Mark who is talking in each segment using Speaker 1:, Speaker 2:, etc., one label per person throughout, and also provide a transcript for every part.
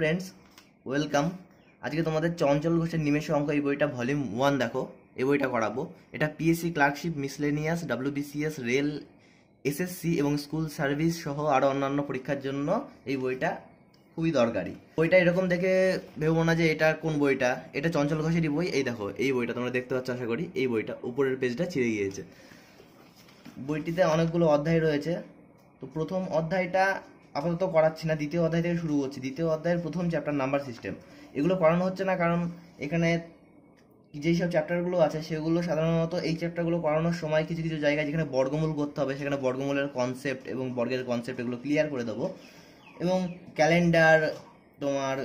Speaker 1: friends welcome আজকে তোমাদের চঞ্চল ঘোষের নিমেষে অঙ্ক এই বইটা ভলিউম ওয়ান দেখো এই বইটা করাবো এটা PSC clerkship miscellaneous WBCS rail SSC এবং স্কুল সার্ভিস সহ আরও অন্যান্য পরীক্ষার জন্য এই বইটা খুবই দরকারি বইটা এরকম দেখে ভেবো না যে এটা কোন বইটা এটা চঞ্চল ঘোষেরই বই এই দেখো এই বইটা তোমরা দেখতে পাচ্ছ আশা করি এই বইটা উপরের পেজটা ছিঁড়ে গিয়েছে বইটিতে অনেকগুলো অধ্যায় রয়েছে তো প্রথম অধ্যায়টা আপাতত করাচ্ছি না দ্বিতীয় অধ্যায় থেকে শুরু করছি দ্বিতীয় অধ্যায়ের প্রথম চ্যাপ্টার নাম্বার সিস্টেম এগুলো পড়ানো হচ্ছে না কারণ এখানে যেই সব চ্যাপ্টারগুলো আছে সেগুলো সাধারণত এই চ্যাপ্টারগুলো করানোর সময় কিছু কিছু জায়গায় যেখানে বর্গমূল করতে হবে সেখানে বর্গমূলের কনসেপ্ট এবং বর্গের কনসেপ্ট এগুলো ক্লিয়ার করে দেবো এবং ক্যালেন্ডার তোমার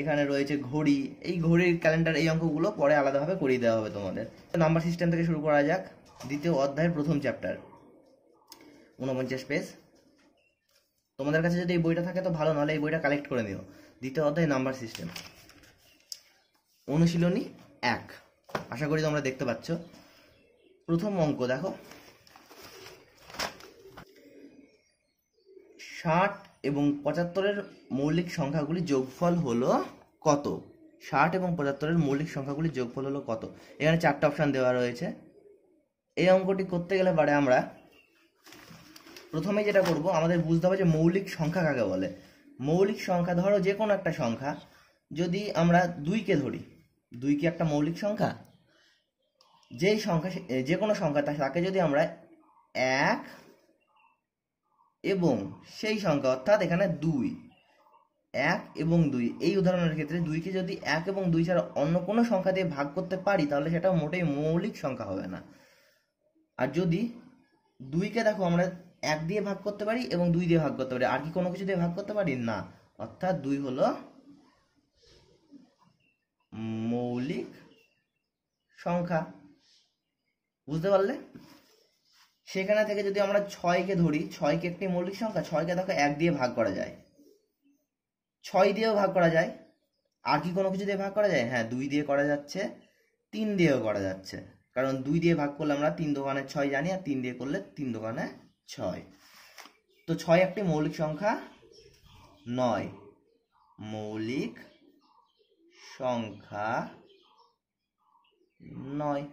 Speaker 1: এখানে রয়েছে ঘড়ি এই ঘড়ির ক্যালেন্ডার এই অঙ্কগুলো পরে আলাদাভাবে করিয়ে দেওয়া হবে তোমাদের নাম্বার সিস্টেম থেকে শুরু করা যাক দ্বিতীয় অধ্যায়ের প্রথম চ্যাপ্টার ঊনপঞ্চাশ পেজ তোমাদের কাছে যদি এই বইটা থাকে তো ভালো নাহলে এই বইটা কালেক্ট করে নিও দ্বিতীয় অধ্যায় নাম্বার সিস্টেম অনুশীলনী এক আশা করি তোমরা দেখতে পাচ্ছ প্রথম অঙ্ক দেখো ষাট এবং পঁচাত্তরের মৌলিক সংখ্যাগুলি যোগফল হলো কত ষাট এবং পঁচাত্তরের মৌলিক সংখ্যাগুলি যোগফল হলো কত এখানে চারটা অপশান দেওয়া রয়েছে এই অঙ্কটি করতে গেলে পারে আমরা প্রথমে যেটা করব আমাদের বুঝতে হবে যে মৌলিক সংখ্যা কাকে বলে মৌলিক সংখ্যা ধরো যে কোনো একটা সংখ্যা যদি আমরা দুইকে ধরি দুই কি একটা মৌলিক সংখ্যা যেই সংখ্যা যে কোনো সংখ্যা তাকে যদি আমরা এক এবং সেই সংখ্যা অর্থাৎ এখানে দুই এক এবং দুই এই উদাহরণের ক্ষেত্রে দুইকে যদি এক এবং দুই ছাড়া অন্য কোনো সংখ্যা দিয়ে ভাগ করতে পারি তাহলে সেটা মোটেই মৌলিক সংখ্যা হবে না আর যদি দুইকে দেখো আমরা এক দিয়ে ভাগ করতে পারি এবং দুই দিয়ে ভাগ করতে পারি আর কি কোনো কিছু দিয়ে ভাগ করতে পারি না অর্থাৎ দুই হলো মৌলিক সংখ্যা বুঝতে পারলে সেখানে থেকে যদি আমরা ছয়কে ধরি ছয়কে একটি মৌলিক সংখ্যা ছয়কে দেখো এক দিয়ে ভাগ করা যায় ছয় দিয়েও ভাগ করা যায় আর কি কোনো কিছু দিয়ে ভাগ করা যায় হ্যাঁ দুই দিয়ে করা যাচ্ছে তিন দিয়েও করা যাচ্ছে কারণ দুই দিয়ে ভাগ করলে আমরা তিন দোকানে ছয় জানি আর তিন দিয়ে করলে তিন দোকানে ছয় তো ছয় একটি মৌলিক সংখ্যা নয় মৌলিক সংখ্যা নয়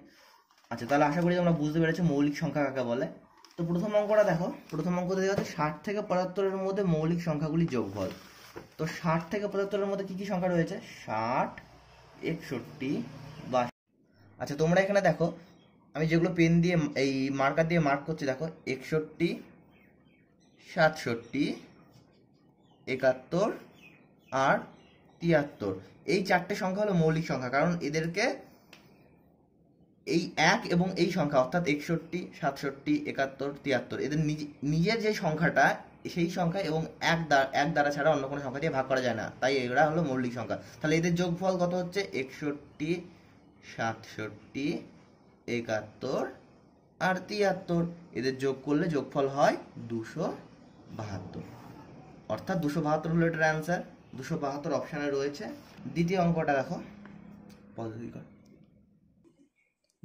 Speaker 1: আচ্ছা তাহলে আশা করি তোমরা বুঝতে পেরেছো মৌলিক সংখ্যা কাকে বলে তো প্রথম অঙ্কটা দেখো প্রথম অঙ্কতে দেওয়া হচ্ছে ষাট থেকে পঁচাত্তরের মধ্যে মৌলিক সংখ্যাগুলি যোগফল তো ষাট থেকে পঁচাত্তরের মধ্যে কী কী সংখ্যা রয়েছে ষাট একষট্টি বা আচ্ছা তোমরা এখানে দেখো আমি যেগুলো পেন দিয়ে এই মার্কার দিয়ে মার্ক করছি দেখো একষট্টি সাতষট্টি একাত্তর আর তিয়াত্তর এই চারটে সংখ্যা হলো মৌলিক সংখ্যা কারণ এদেরকে এই এক এবং এই সংখ্যা অর্থাৎ একষট্টি সাতষট্টি একাত্তর তিয়াত্তর এদের নিজের যে সংখ্যাটা সেই সংখ্যা এবং এক দ্বারা এক দ্বারা ছাড়া অন্য কোনো সংখ্যা দিয়ে ভাগ করা যায় না তাই এরা হলো মৌলিক সংখ্যা তাহলে এদের যোগফল কত হচ্ছে একষট্টি সাতষট্টি একাত্তর আর তিয়াত্তর এদের যোগ করলে যোগফল হয় দুশো বাহাত্তর অর্থাৎ দুশো বাহাত্তর হলো এটার অ্যান্সার দুশো বাহাত্তর অপশানে রয়েছে দ্বিতীয় অঙ্কটা দেখো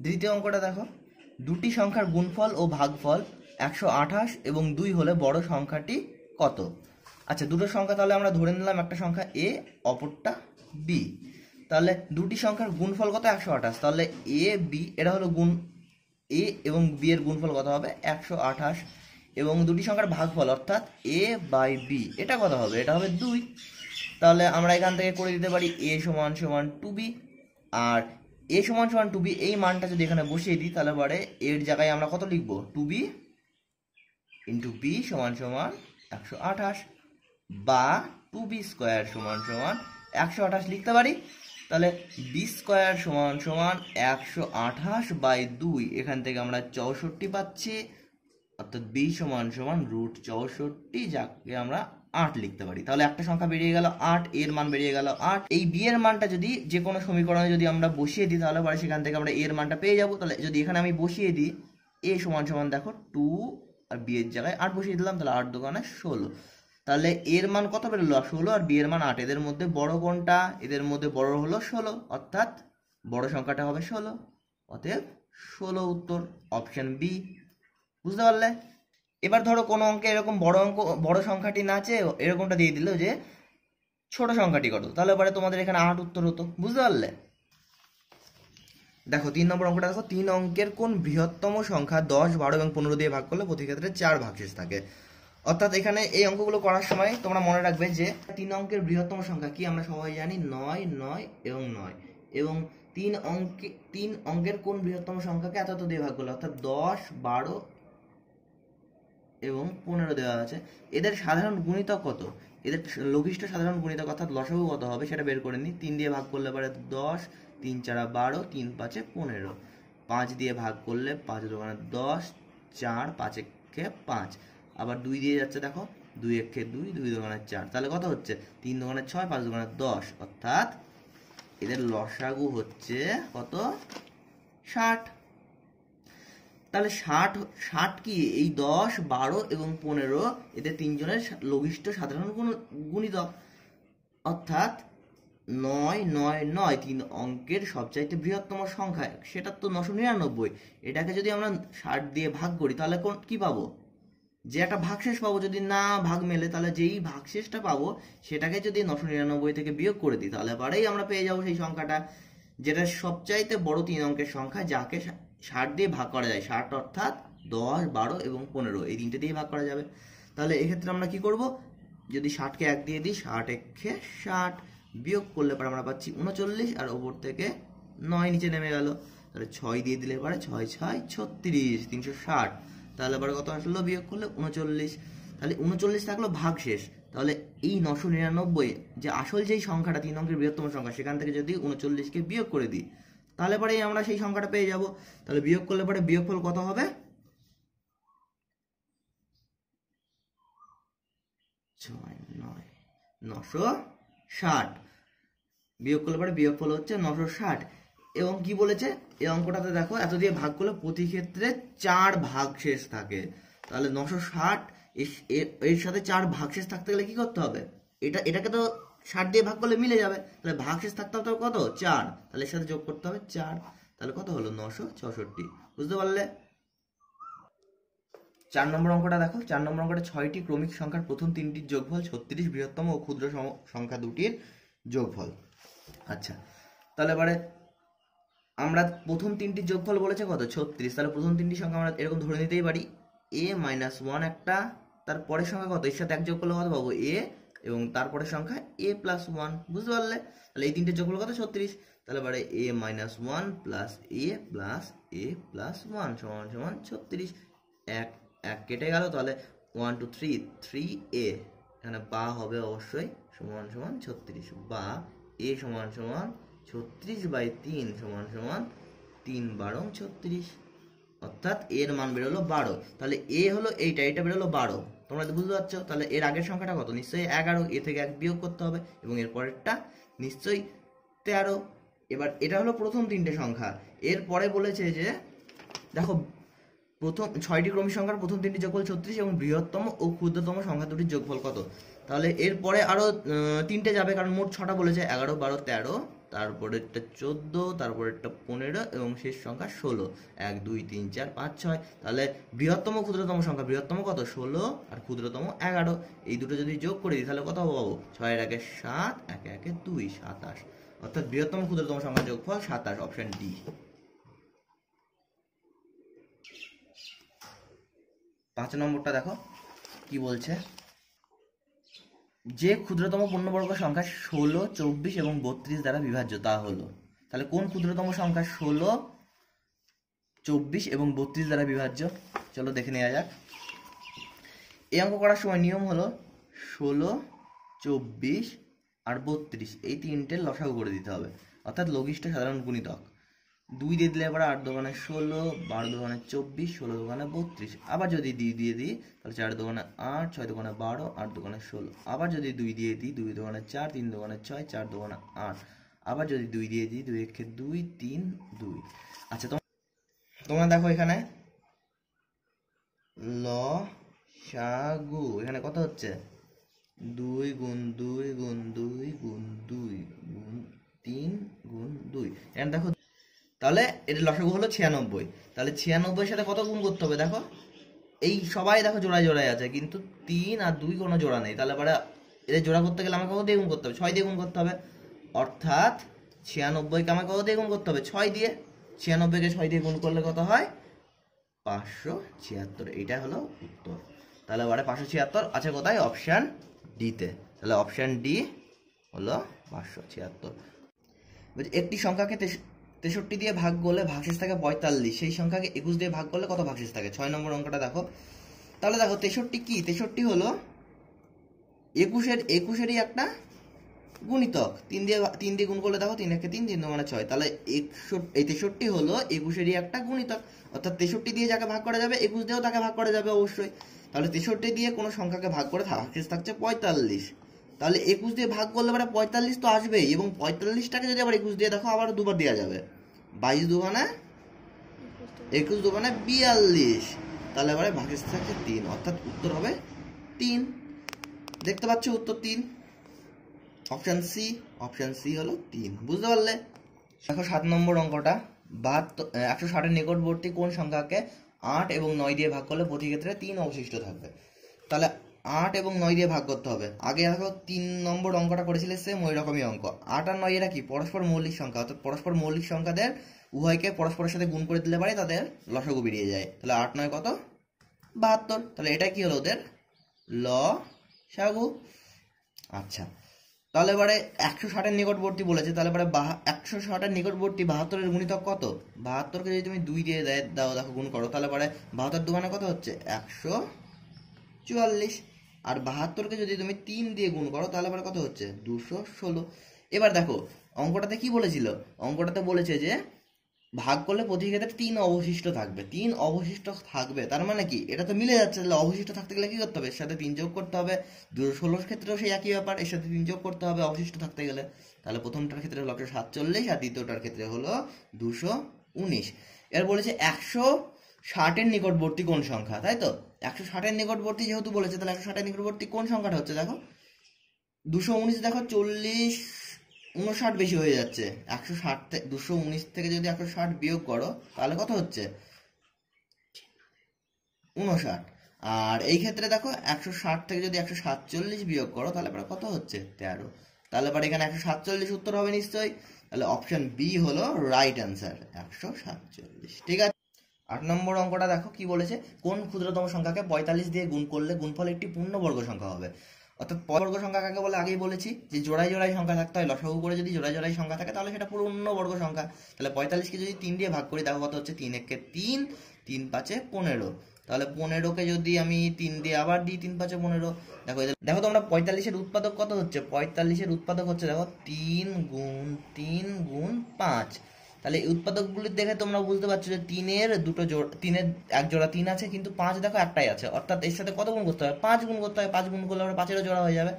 Speaker 1: দ্বিতীয় অঙ্কটা দেখো দুটি সংখ্যার গুণফল ও ভাগফল একশো আঠাশ এবং দুই হলে বড় সংখ্যাটি কত আচ্ছা দুটো সংখ্যা তাহলে আমরা ধরে নিলাম একটা সংখ্যা এ অপরটা বি তাহলে দুটি সংখ্যার গুণফল কত একশো আঠাশ তাহলে এ বি এটা হলো গুণ এ এবং বি এর গুণফল কত হবে একশো আঠাশ এবং দুটি সংখ্যার ভাগফল অর্থাৎ এ বাই বি এটা কত হবে এটা হবে দুই তাহলে আমরা এখান থেকে করে দিতে পারি এ সমান সমান টু বি আর এ সমান সমান টু বি এই মানটা যদি এখানে বসিয়ে দিই তাহলে পরে এর জায়গায় আমরা কত লিখব টু বি ইন্টু বি সমান সমান একশো আঠাশ বা টু বি স্কোয়ার সমান সমান একশো আঠাশ লিখতে পারি তাহলে বি স্কোয়ার সমান সমান একশো আঠাশ বাই দুই এখান থেকে আমরা চৌষট্টি পাচ্ছি অর্থাৎ বি সমান সমান রুট চৌষট্টি যাকে আমরা আট লিখতে পারি তাহলে একটা সংখ্যা বেরিয়ে গেল আট এর মান বেরিয়ে গেল আট এই বি এর মানটা যদি যে কোনো সমীকরণে যদি আমরা বসিয়ে দিই তাহলে পরে সেখান থেকে আমরা এর মানটা পেয়ে যাবো তাহলে যদি এখানে আমি বসিয়ে দিই এ সমান সমান দেখো টু আর বি এর জায়গায় আট বসিয়ে দিলাম তাহলে আট দোকানে ষোলো তাহলে এর মান কত বেরোলো ষোলো আর বি এর মান আট এদের মধ্যে বড় কোনটা এদের মধ্যে বড় হলো ষোলো অর্থাৎ বড় সংখ্যাটা হবে ষোলো অতএব ষোলো উত্তর অপশন বি বুঝতে পারলে এবার ধরো কোনো অঙ্কে এরকম বড় অঙ্ক বড় সংখ্যাটি না চেয়ে এরকমটা দিয়ে দিল যে ছোট সংখ্যাটি কত তাহলে এবারে তোমাদের এখানে আট উত্তর হতো বুঝতে পারলে দেখো তিন নম্বর অঙ্কটা দেখো তিন অঙ্কের কোন বৃহত্তম সংখ্যা দশ বারো এবং পনেরো দিয়ে ভাগ করলে প্রতি ক্ষেত্রে চার শেষ থাকে অর্থাৎ এখানে এই অঙ্কগুলো করার সময় তোমরা মনে রাখবে যে তিন অঙ্কের বৃহত্তম সংখ্যা কি আমরা সবাই জানি নয় নয় এবং নয় এবং তিন অঙ্কে তিন অঙ্কের কোন বৃহত্তম সংখ্যাকে এত দিয়ে ভাগ করলো অর্থাৎ দশ বারো এবং পনেরো দেওয়া আছে এদের সাধারণ গুণিত কত এদের লঘিষ্ঠ সাধারণ গুণিত অর্থাৎ লসাগু কত হবে সেটা বের করে নিই তিন দিয়ে ভাগ করলে পারে দশ তিন চারা বারো তিন পাঁচে পনেরো পাঁচ দিয়ে ভাগ করলে পাঁচ দোকানে দশ চার পাঁচে পাঁচ আবার দুই দিয়ে যাচ্ছে দেখো দুই একে দুই দুই দোকানের চার তাহলে কত হচ্ছে তিন দোকানের ছয় পাঁচ দোকানের দশ অর্থাৎ এদের লসাগু হচ্ছে কত ষাট তাহলে ষাট ষাট কি এই দশ বারো এবং পনেরো এদের তিনজনের লঘিষ্ঠ সাধারণ গুণিত অর্থাৎ নয় নয় নয় তিন অঙ্কের সবচাইতে বৃহত্তম সংখ্যা সেটা তো নশো নিরানব্বই এটাকে যদি আমরা ষাট দিয়ে ভাগ করি তাহলে কোন কী পাবো যে একটা ভাগশেষ পাবো যদি না ভাগ মেলে তাহলে যেই ভাগশেষটা পাবো সেটাকে যদি নশো নিরানব্বই থেকে বিয়োগ করে দিই তাহলে পরেই আমরা পেয়ে যাবো সেই সংখ্যাটা যেটা সবচাইতে বড় তিন অঙ্কের সংখ্যা যাকে ষাট দিয়ে ভাগ করা যায় ষাট অর্থাৎ দশ বারো এবং পনেরো এই তিনটে দিয়ে ভাগ করা যাবে তাহলে এক্ষেত্রে আমরা কি করব যদি ষাটকে এক দিয়ে দিই ষাট একে ষাট বিয়োগ করলে পরে আমরা পাচ্ছি উনচল্লিশ আর ওপর থেকে নয় নিচে নেমে গেল তাহলে ছয় দিয়ে দিলে পরে ছয় ছয় ছত্রিশ তিনশো ষাট তাহলে আবার কত আসলো বিয়োগ করলে উনচল্লিশ তাহলে উনচল্লিশ থাকলো ভাগ শেষ তাহলে এই নশো নিরানব্বই যে আসল যেই সংখ্যাটা তিন অঙ্কের বৃহত্তম সংখ্যা সেখান থেকে যদি উনচল্লিশকে বিয়োগ করে দিই তাহলে পরে আমরা সেই সংখ্যাটা পেয়ে যাব তাহলে বিয়োগ করলে পরে বিয়োগফল কত হবে ছয় নয় নশো ষাট বিয়োগ করলে পরে বিয়োগফল হচ্ছে নশো ষাট এবং কি বলেছে এই অঙ্কটাতে দেখো এত দিয়ে ভাগ করলে প্রতি ক্ষেত্রে চার ভাগ শেষ থাকে তাহলে নশো ষাট এর সাথে চার ভাগ শেষ থাকতে গেলে কি করতে হবে এটা এটাকে তো ষাট দিয়ে ভাগ করলে মিলে যাবে তাহলে ভাগ শেষ থাকতে হবে কত চার তাহলে এর সাথে যোগ করতে হবে চার তাহলে কত হলো নশো ছষট্টি বুঝতে পারলে চার নম্বর অঙ্কটা দেখো চার নম্বর অঙ্কটা ছয়টি ক্রমিক সংখ্যার প্রথম তিনটির যোগফল ছত্রিশ বৃহত্তম ও ক্ষুদ্র সংখ্যা দুটির যোগফল আচ্ছা তাহলে এবারে আমরা প্রথম তিনটি যোগফল বলেছে কত ছত্রিশ তাহলে প্রথম তিনটি সংখ্যা আমরা এরকম ধরে নিতেই পারি এ মাইনাস ওয়ান একটা তারপরের সংখ্যা কত এর সাথে এক যোগ করলে কত পাবো এ এবং তারপরের সংখ্যা এ প্লাস ওয়ান বুঝতে পারলে তাহলে এই তিনটে যোগ করলে কত ছত্রিশ তাহলে পারে A minus one plus A plus A plus one সমান সমান ছত্রিশ এক এক কেটে গেল তাহলে one two three three A এখানে বা হবে অবশ্যই সমান সমান ছত্রিশ বা এ সমান সমান ছত্রিশ বাই তিন সমান সমান তিন বারো ছত্রিশ অর্থাৎ এর মান বেরোলো বারো তাহলে এ হলো এইটা এটা বেরোলো বারো তোমরা বুঝতে পারছো তাহলে এর আগের সংখ্যাটা কত নিশ্চয়ই এগারো এ থেকে এক বিয়োগ করতে হবে এবং এর পরেরটা নিশ্চয়ই তেরো এবার এটা হলো প্রথম তিনটে সংখ্যা এর পরে বলেছে যে দেখো প্রথম ছয়টি ক্রমিক সংখ্যার প্রথম তিনটি যোগফল ছত্রিশ এবং বৃহত্তম ও ক্ষুদ্রতম সংখ্যা দুটির যোগফল কত তাহলে এরপরে আরও তিনটে যাবে কারণ মোট ছটা বলেছে এগারো বারো তেরো তারপরেরটা চোদ্দো তারপরেরটা পনেরো এবং শেষ সংখ্যা ষোলো এক দুই তিন চার পাঁচ ছয় তাহলে বৃহত্তম ক্ষুদ্রতম সংখ্যা বৃহত্তম কত ষোলো আর ক্ষুদ্রতম এগারো এই দুটো যদি যোগ করে দিই তাহলে কত পাবো ছয়ের একে সাত একে একে দুই সাতাশ অর্থাৎ বৃহত্তম ক্ষুদ্রতম সংখ্যা যোগ ফল সাতাশ অপশন ডি পাঁচ নম্বরটা দেখো কি বলছে যে ক্ষুদ্রতম পূর্ণবর্গ সংখ্যা ষোলো চব্বিশ এবং বত্রিশ দ্বারা বিভাজ্য তা হলো তাহলে কোন ক্ষুদ্রতম সংখ্যা ষোলো চব্বিশ এবং বত্রিশ দ্বারা বিভাজ্য চলো দেখে নেওয়া যাক এই অঙ্ক করার সময় নিয়ম হলো ষোলো চব্বিশ আর বত্রিশ এই তিনটের লসাগু করে দিতে হবে অর্থাৎ লঘিষ্ঠ সাধারণ গুণিতক দুই দিয়ে দিলে এবার আট দোকানে ষোলো বারো দোকানে চব্বিশ ষোলো দোকানে বত্রিশ আবার যদি দুই দিয়ে দিই তাহলে চার দোকানে আট ছয় দোকানে বারো আট দোকানে ষোলো আবার যদি দুই দিয়ে দিই দুই দোকানে চার তিন দোকানে ছয় চার দোকানে আট আবার যদি দুই দিয়ে দিই দুই একে দুই তিন দুই আচ্ছা তোমরা দেখো এখানে ল সাগু এখানে কত হচ্ছে দুই গুণ দুই গুণ দুই গুণ দুই গুণ তিন গুণ দুই এখানে দেখো তাহলে এর লসাগু হলো ছিয়ানব্বই তাহলে ছিয়ানব্বইয়ের সাথে কত গুণ করতে হবে দেখো এই সবাই দেখো জোড়ায় জোড়ায় আছে কিন্তু তিন আর দুই কোনো জোড়া নেই তাহলে পরে এদের জোড়া করতে গেলে আমাকে কত দিয়ে গুণ করতে হবে ছয় দিয়ে গুণ করতে হবে অর্থাৎ ছিয়ানব্বইকে আমাকে কত দিয়ে গুণ করতে হবে ছয় দিয়ে ছিয়ানব্বইকে ছয় দিয়ে গুণ করলে কত হয় পাঁচশো ছিয়াত্তর এটা হলো উত্তর তাহলে পরে পাঁচশো ছিয়াত্তর আছে কোথায় অপশান ডিতে তাহলে অপশান ডি হলো পাঁচশো ছিয়াত্তর একটি সংখ্যাকে তেষট্টি দিয়ে ভাগ করলে ভাগশেষ থাকে পঁয়তাল্লিশ সেই সংখ্যাকে একুশ দিয়ে ভাগ করলে কত ভাগশেষ থাকে ছয় নম্বর অঙ্কটা দেখো তাহলে দেখো তেষট্টি কি তেষট্টি হলো একুশের একুশেরই একটা গুণিতক তিন দিয়ে তিন দিয়ে গুণ করলে দেখো তিন একে তিন তিন মানে ছয় তাহলে একষট্টি এই তেষট্টি হলো একুশেরই একটা গুণিতক অর্থাৎ তেষট্টি দিয়ে যাকে ভাগ করা যাবে একুশ দিয়েও তাকে ভাগ করা যাবে অবশ্যই তাহলে তেষট্টি দিয়ে কোনো সংখ্যাকে ভাগ করে ভাগশেষ থাকছে পঁয়তাল্লিশ তাহলে একুশ দিয়ে ভাগ করলে মানে পঁয়তাল্লিশ তো আসবেই এবং পঁয়তাল্লিশটাকে যদি আবার একুশ দিয়ে দেখো আবার দুবার দেওয়া যাবে বাইশ দুখানে একুশ দুখানে বিয়াল্লিশ তাহলে এবারে ভাগের থাকছে তিন অর্থাৎ উত্তর হবে তিন দেখতে পাচ্ছ উত্তর তিন অপশান সি অপশান সি হলো তিন বুঝতে পারলে দেখো সাত নম্বর অঙ্কটা বাহাত্তর একশো ষাটের নিকটবর্তী কোন সংখ্যাকে আট এবং নয় দিয়ে ভাগ করলে প্রতি ক্ষেত্রে তিন অবশিষ্ট থাকবে তাহলে আট এবং নয় দিয়ে ভাগ করতে হবে আগে দেখো তিন নম্বর অঙ্কটা করেছিলে সেম ওই রকমই অঙ্ক আট আর নয় এরা কি পরস্পর মৌলিক সংখ্যা অর্থাৎ পরস্পর মৌলিক সংখ্যাদের উভয়কে পরস্পরের সাথে গুণ করে দিলে পারে তাদের লসগু বেরিয়ে যায় তাহলে আট নয় কত বাহাত্তর তাহলে এটা কি হলো ওদের ল সাগু আচ্ছা তাহলে এবারে একশো ষাটের নিকটবর্তী বলেছে তাহলে এবারে একশো ষাটের নিকটবর্তী বাহাত্তরের গুণিতক কত বাহাত্তরকে যদি তুমি দুই দিয়ে দেয় দাও দেখো গুণ করো তাহলে এবারে বাহাত্তর দুমানে কত হচ্ছে একশো চুয়াল্লিশ আর বাহাত্তরকে যদি তুমি তিন দিয়ে গুণ করো তাহলে আবার কত হচ্ছে দুশো ষোলো এবার দেখো অঙ্কটাতে কি বলেছিল অঙ্কটাতে বলেছে যে ভাগ করলে প্রতি ক্ষেত্রে তিন অবশিষ্ট থাকবে তিন অবশিষ্ট থাকবে তার মানে কি এটা তো মিলে যাচ্ছে তাহলে অবশিষ্ট থাকতে গেলে কি করতে হবে এর সাথে তিন যোগ করতে হবে দুশো ষোলোর ক্ষেত্রেও সেই একই ব্যাপার এর সাথে তিন যোগ করতে হবে অবশিষ্ট থাকতে গেলে তাহলে প্রথমটার ক্ষেত্রে হলো একশো সাতচল্লিশ আর দ্বিতীয়টার ক্ষেত্রে হলো দুশো উনিশ এর বলেছে একশো ষাটের নিকটবর্তী কোন সংখ্যা তাই তো একশো ষাটের নিকটবর্তী যেহেতু বলেছে তাহলে একশো ষাটের নিকটবর্তী কোন সংখ্যাটা হচ্ছে দেখো দুশো উনিশ দেখো চল্লিশ উনষাট বেশি হয়ে যাচ্ছে একশো ষাট দুশো উনিশ থেকে যদি একশো ষাট বিয়োগ করো তাহলে কত হচ্ছে উনষাট আর এই ক্ষেত্রে দেখো একশো ষাট থেকে যদি একশো সাতচল্লিশ বিয়োগ করো তাহলে পরে কত হচ্ছে তেরো তাহলে পরে এখানে একশো সাতচল্লিশ উত্তর হবে নিশ্চয়ই তাহলে অপশন বি হলো রাইট অ্যান্সার একশো সাতচল্লিশ ঠিক আছে আট নম্বর অঙ্কটা দেখো কি বলেছে কোন ক্ষুদ্রতম সংখ্যাকে পঁয়তাল্লিশ দিয়ে গুণ করলে গুণফল একটি পূর্ণবর্গ সংখ্যা হবে অর্থাৎ বর্গ সংখ্যা কাকে বলে আগেই বলেছি যে জোড়াই জোড়াই সংখ্যা থাকতে হয় লসাগু করে যদি জোড়াই জোড়াই সংখ্যা থাকে তাহলে সেটা পূর্ণবর্গ সংখ্যা তাহলে পঁয়তাল্লিশকে যদি তিন দিয়ে ভাগ করি দেখো কত হচ্ছে তিন এককে তিন তিন পাঁচে পনেরো তাহলে পনেরোকে যদি আমি তিন দিয়ে আবার দিই তিন পাঁচে পনেরো দেখো দেখো তোমরা পঁয়তাল্লিশের উৎপাদক কত হচ্ছে পঁয়তাল্লিশের উৎপাদক হচ্ছে দেখো তিন গুণ তিন গুণ পাঁচ তাহলে এই উৎপাদকগুলি দেখে তোমরা বুঝতে পারছো যে তিনের দুটো জোড়া তিনের এক জোড়া তিন আছে কিন্তু পাঁচ দেখো একটাই আছে অর্থাৎ এর সাথে কত গুণ করতে হবে পাঁচ গুণ করতে হয় পাঁচ গুণ করলে আমরা পাঁচেরও জোড়া হয়ে যাবে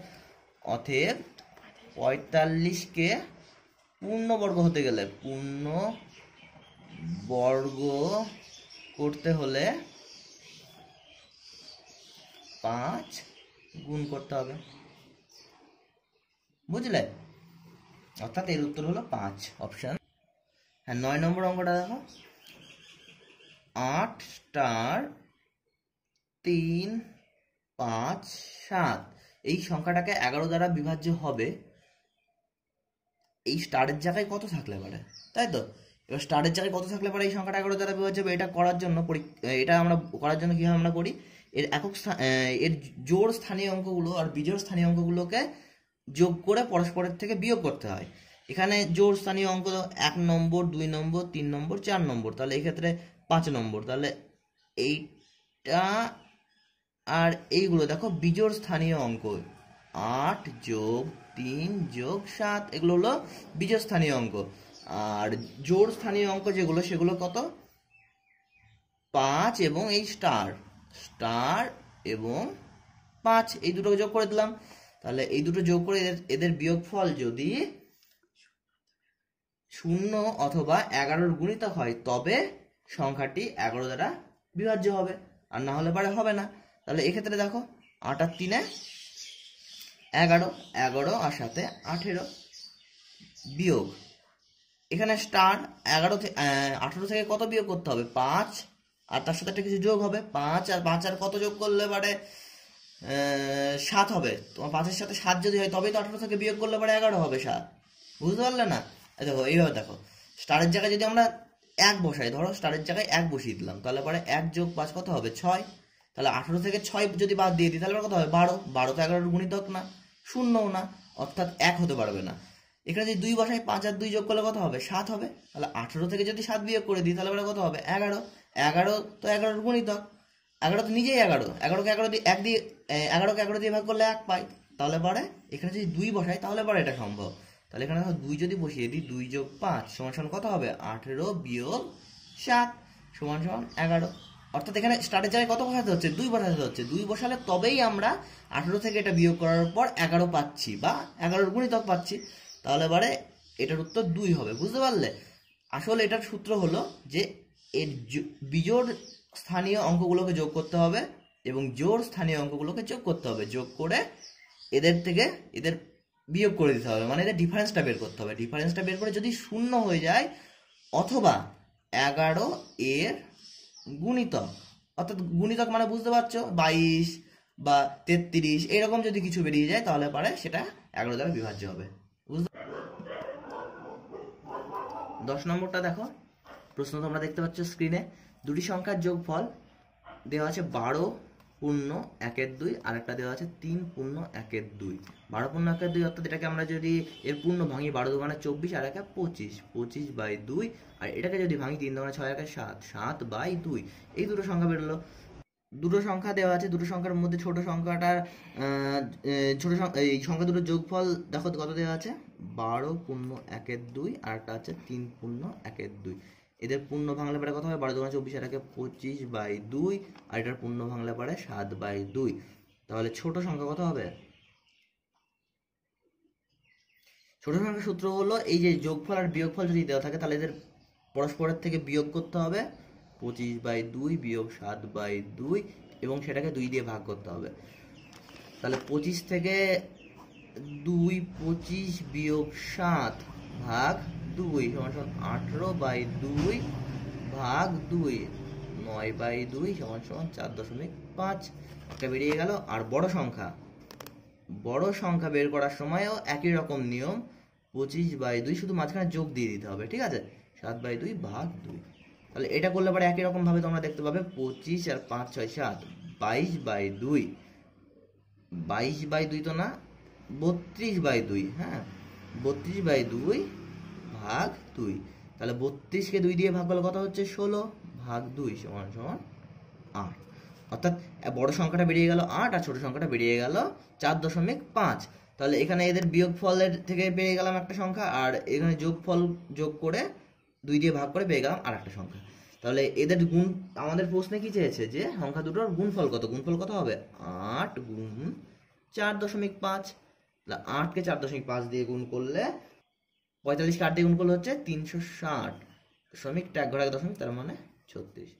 Speaker 1: অতএব পঁয়তাল্লিশকে বর্গ হতে গেলে পূর্ণ বর্গ করতে হলে পাঁচ গুণ করতে হবে বুঝলে অর্থাৎ এর উত্তর হলো পাঁচ অপশান হ্যাঁ নয় নম্বর অঙ্কটা দেখো আট স্টার তিন পাঁচ সাত এই সংখ্যাটাকে এগারো দ্বারা বিভাজ্য হবে এই স্টারের জায়গায় কত থাকলে পারে তাই তো এবার স্টারের জায়গায় কত থাকলে পারে এই সংখ্যাটা এগারো দ্বারা বিভাজ্য হবে এটা করার জন্য এটা আমরা করার জন্য কীভাবে আমরা করি এর একক এর জোর স্থানীয় অঙ্কগুলো আর বিজোড় স্থানীয় অঙ্কগুলোকে যোগ করে পরস্পরের থেকে বিয়োগ করতে হয় এখানে জোর স্থানীয় অঙ্ক এক নম্বর দুই নম্বর তিন নম্বর চার নম্বর তাহলে এক্ষেত্রে পাঁচ নম্বর তাহলে এইটা আর এইগুলো দেখো বিজোর স্থানীয় অঙ্ক আট যোগ তিন যোগ সাত এগুলো হলো বিজোর স্থানীয় অঙ্ক আর জোর স্থানীয় অঙ্ক যেগুলো সেগুলো কত পাঁচ এবং এই স্টার স্টার এবং পাঁচ এই দুটো যোগ করে দিলাম তাহলে এই দুটো যোগ করে এদের বিয়োগফল যদি শূন্য অথবা এগারোর গুণিত হয় তবে সংখ্যাটি এগারো দ্বারা বিভাজ্য হবে আর না হলে পরে হবে না তাহলে এক্ষেত্রে দেখো আটার তিনে এগারো এগারো আর সাথে আঠেরো বিয়োগ এখানে স্টার এগারো আঠেরো থেকে কত বিয়োগ করতে হবে পাঁচ আর তার সাথে একটা কিছু যোগ হবে পাঁচ আর পাঁচ আর কত যোগ করলে পারে সাত হবে তোমার পাঁচের সাথে সাত যদি হয় তবেই তো আঠেরো থেকে বিয়োগ করলে পারে এগারো হবে সাত বুঝতে পারলে না আচ্ছা, দেখো এইভাবে দেখো স্টারের জায়গায় যদি আমরা এক বসাই ধরো স্টারের জায়গায় এক বসিয়ে দিলাম তাহলে পরে এক যোগ পাঁচ কত হবে ছয় তাহলে আঠেরো থেকে ছয় যদি বাদ দিয়ে দিই তাহলে কত হবে বারো বারো তো এগারোর গুণিতক না শূন্যও না অর্থাৎ এক হতে পারবে না এখানে যদি দুই বসাই পাঁচ আর দুই যোগ করলে কত হবে সাত হবে তাহলে আঠেরো থেকে যদি সাত বিয়োগ করে দিই তাহলে পরে কত হবে এগারো এগারো তো এগারোর গুণিতক এগারো তো নিজেই এগারো এগারোকে এগারো দিয়ে এক দিয়ে এগারোকে এগারো দিয়ে ভাগ করলে এক পাই তাহলে পরে এখানে যদি দুই বসাই তাহলে পরে এটা সম্ভব তাহলে এখানে দেখো দুই যদি বসিয়ে দিই দুই যোগ পাঁচ সমান সমান কত হবে আঠেরো বিয়োগ সাত সমান সমান এগারো অর্থাৎ এখানে স্টার্টের জায়গায় কত বসাতে হচ্ছে দুই বসাতে হচ্ছে দুই বসালে তবেই আমরা আঠেরো থেকে এটা বিয়োগ করার পর এগারো পাচ্ছি বা এগারোর গুণিতক পাচ্ছি তাহলে এবারে এটার উত্তর দুই হবে বুঝতে পারলে আসলে এটার সূত্র হলো যে এর বিজোড় স্থানীয় অঙ্কগুলোকে যোগ করতে হবে এবং জোর স্থানীয় অঙ্কগুলোকে যোগ করতে হবে যোগ করে এদের থেকে এদের বিয়োগ করে দিতে হবে মানে এটা ডিফারেন্সটা বের করতে হবে ডিফারেন্সটা বের করে যদি শূন্য হয়ে যায় অথবা এগারো এর গুণিতক অর্থাৎ গুণিতক মানে বুঝতে পারছো বাইশ বা তেত্রিশ এরকম যদি কিছু বেরিয়ে যায় তাহলে পারে সেটা এগারো দ্বারা বিভাজ্য হবে বুঝতে দশ নম্বরটা দেখো প্রশ্ন তোমরা দেখতে পাচ্ছ স্ক্রিনে দুটি সংখ্যার যোগফল দেওয়া আছে বারো পূর্ণ একের দুই আর একটা দেওয়া আছে তিন পূর্ণ একের দুই বারো পূর্ণ একের দুই অর্থাৎ এটাকে আমরা যদি এর পূর্ণ ভাঙি বারো দোকানে চব্বিশ আর একে পঁচিশ পঁচিশ বাই দুই আর এটাকে যদি ভাঙি তিন দোকানে ছয় একে সাত সাত বাই দুই এই দুটো সংখ্যা বেরোলো দুটো সংখ্যা দেওয়া আছে দুটো সংখ্যার মধ্যে ছোট সংখ্যাটার ছোট এই সংখ্যা দুটোর যোগফল দেখো কত দেওয়া আছে বারো পূর্ণ একের দুই আর একটা আছে তিন পূর্ণ একের দুই এদের পূর্ণ ভাঙলে পারে কত হবে বারো দোকানে চব্বিশ একে পঁচিশ বাই দুই আর এটার পূর্ণ ভাঙলে পারে সাত বাই দুই তাহলে ছোট সংখ্যা কত হবে ছোট সংখ্যার সূত্র হলো এই যে যোগফল আর বিয়োগফল যদি দেওয়া থাকে তাহলে এদের পরস্পরের থেকে বিয়োগ করতে হবে পঁচিশ বাই দুই বিয়োগ সাত বাই দুই এবং সেটাকে দুই দিয়ে ভাগ করতে হবে তাহলে পঁচিশ থেকে দুই পঁচিশ বিয়োগ সাত ভাগ দুই সমান সমান আঠেরো বাই দুই ভাগ দুই নয় বাই দুই সমান সমান চার দশমিক পাঁচ একটা বেরিয়ে গেল আর বড় সংখ্যা বড় সংখ্যা বের করার সময়ও একই রকম নিয়ম পঁচিশ বাই দুই শুধু মাঝখানে যোগ দিয়ে দিতে হবে ঠিক আছে সাত বাই দুই ভাগ দুই তাহলে এটা করলে পরে একই রকমভাবে তোমরা দেখতে পাবে পঁচিশ আর পাঁচ ছয় সাত বাইশ বাই দুই বাইশ বাই দুই তো না বত্রিশ বাই দুই হ্যাঁ বত্রিশ বাই দুই ভাগ দুই তাহলে বত্রিশকে দুই দিয়ে ভাগ করলে কত হচ্ছে ষোলো ভাগ দুই সমান সমান আট অর্থাৎ বড় সংখ্যাটা বেরিয়ে গেল আট আর ছোট সংখ্যাটা বেরিয়ে গেল চার দশমিক পাঁচ তাহলে এখানে এদের বিয়োগ ফলের থেকে বেরিয়ে গেলাম একটা সংখ্যা আর এখানে যোগ ফল যোগ করে দুই দিয়ে ভাগ করে পেয়ে গেলাম আর একটা সংখ্যা তাহলে এদের গুণ আমাদের প্রশ্নে কি চেয়েছে যে সংখ্যা দুটোর গুণফল কত গুণফল কত হবে আট গুণ চার দশমিক পাঁচ আটকে চার দশমিক পাঁচ দিয়ে গুণ করলে পঁয়তাল্লিশকে আট দিয়ে গুণ করলে হচ্ছে তিনশো ষাট দশমিক এক ঘর এক দশমিক তার মানে ছত্রিশ